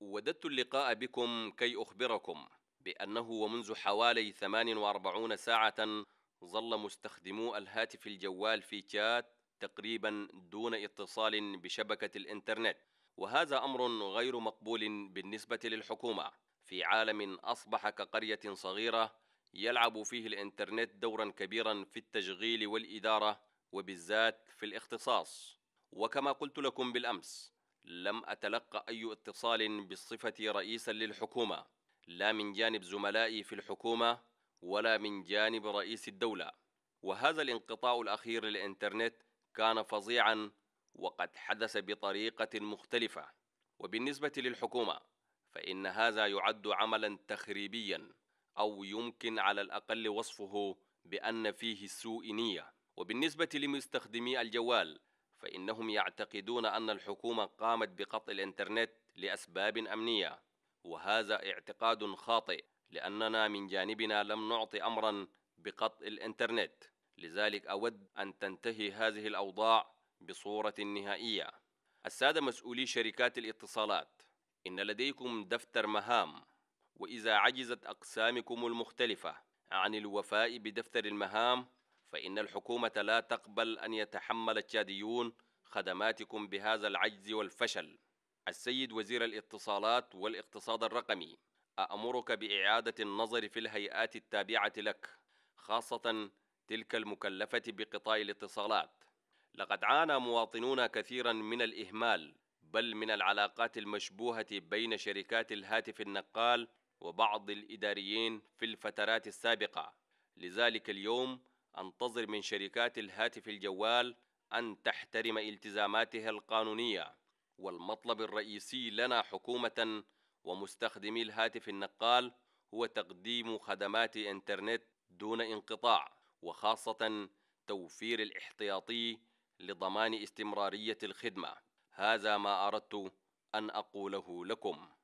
وددت اللقاء بكم كي أخبركم بأنه ومنذ حوالي 48 ساعة ظل مستخدمو الهاتف الجوال في تشات تقريبا دون اتصال بشبكة الإنترنت وهذا أمر غير مقبول بالنسبة للحكومة في عالم أصبح كقرية صغيرة يلعب فيه الإنترنت دورا كبيرا في التشغيل والإدارة وبالذات في الاختصاص وكما قلت لكم بالأمس لم أتلقى أي اتصال بصفتي رئيسا للحكومة لا من جانب زملائي في الحكومة ولا من جانب رئيس الدولة وهذا الانقطاع الأخير للإنترنت كان فظيعا وقد حدث بطريقة مختلفة وبالنسبة للحكومة فإن هذا يعد عملا تخريبيا أو يمكن على الأقل وصفه بأن فيه سوء نية وبالنسبة لمستخدمي الجوال فإنهم يعتقدون أن الحكومة قامت بقطع الإنترنت لأسباب أمنية وهذا اعتقاد خاطئ لأننا من جانبنا لم نعطي أمرا بقطع الإنترنت لذلك أود أن تنتهي هذه الأوضاع بصورة نهائية السادة مسؤولي شركات الاتصالات إن لديكم دفتر مهام وإذا عجزت أقسامكم المختلفة عن الوفاء بدفتر المهام فإن الحكومة لا تقبل أن يتحمل التشاديون خدماتكم بهذا العجز والفشل السيد وزير الاتصالات والاقتصاد الرقمي أأمرك بإعادة النظر في الهيئات التابعة لك خاصة تلك المكلفة بقطاع الاتصالات لقد عانى مواطنون كثيرا من الإهمال بل من العلاقات المشبوهة بين شركات الهاتف النقال وبعض الإداريين في الفترات السابقة لذلك اليوم أنتظر من شركات الهاتف الجوال أن تحترم التزاماتها القانونية والمطلب الرئيسي لنا حكومة ومستخدمي الهاتف النقال هو تقديم خدمات إنترنت دون انقطاع وخاصة توفير الاحتياطي لضمان استمرارية الخدمة هذا ما أردت أن أقوله لكم